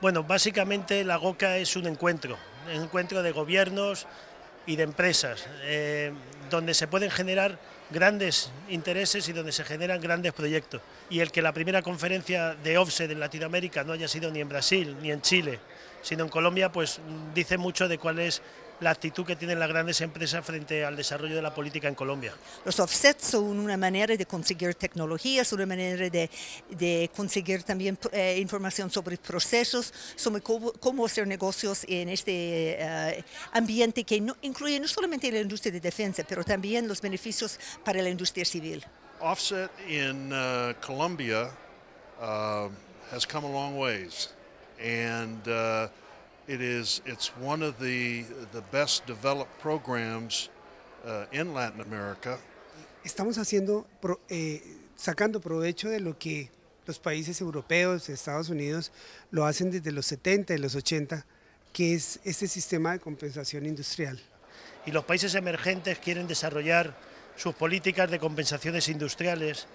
Bueno, básicamente la GOCA es un encuentro, un encuentro de gobiernos y de empresas, eh, donde se pueden generar grandes intereses y donde se generan grandes proyectos. Y el que la primera conferencia de offset en Latinoamérica no haya sido ni en Brasil ni en Chile, sino en Colombia, pues dice mucho de cuál es la actitud que tienen las grandes empresas frente al desarrollo de la política en Colombia. Los offsets son una manera de conseguir tecnología, son una manera de, conseguir también eh, información sobre procesos, sobre cómo, hacer negocios en este eh, ambiente que incluye no solamente la industria de defensa, pero también los beneficios para la industria civil. Offset in uh, Colombia ha uh, has a long ways uh, It is, it's one of the, the best developed programs uh, Estamos haciendo, eh, sacando provecho de lo que los países europeos, Estados Unidos, lo hacen desde los 70 y los 80, que es este sistema de compensación industrial. Y los países emergentes quieren desarrollar sus políticas de compensaciones industriales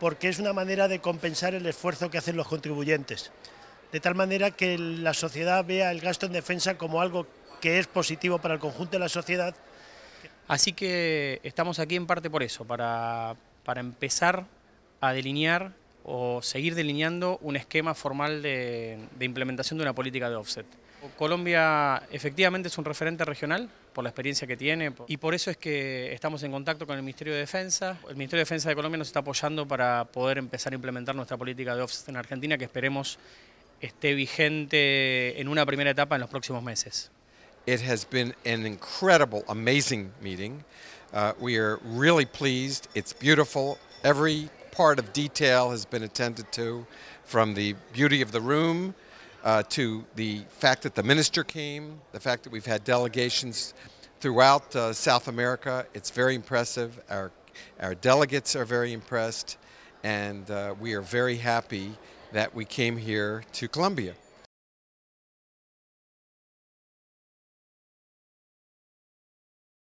porque es una manera de compensar el esfuerzo que hacen los contribuyentes de tal manera que la sociedad vea el gasto en defensa como algo que es positivo para el conjunto de la sociedad. Así que estamos aquí en parte por eso, para, empezar a delinear o seguir delineando un esquema formal de, de implementación de una política de offset. Colombia efectivamente es un referente regional por la experiencia que tiene y por eso es que estamos en contacto con el Ministerio de Defensa. El Ministerio de Defensa de Colombia nos está apoyando para poder empezar a implementar nuestra política de offset en Argentina que esperemos esté vigente en una primera etapa en los próximos meses. It has been an incredible, amazing meeting. Uh, we are really pleased. It's beautiful. Every part of detail has been attended to, from the beauty of the room uh, to the fact that the minister came, the fact that we've had delegations throughout uh, South America. It's very impressive. Our, our delegates are very impressed and uh, we are very happy that we came here to Columbia.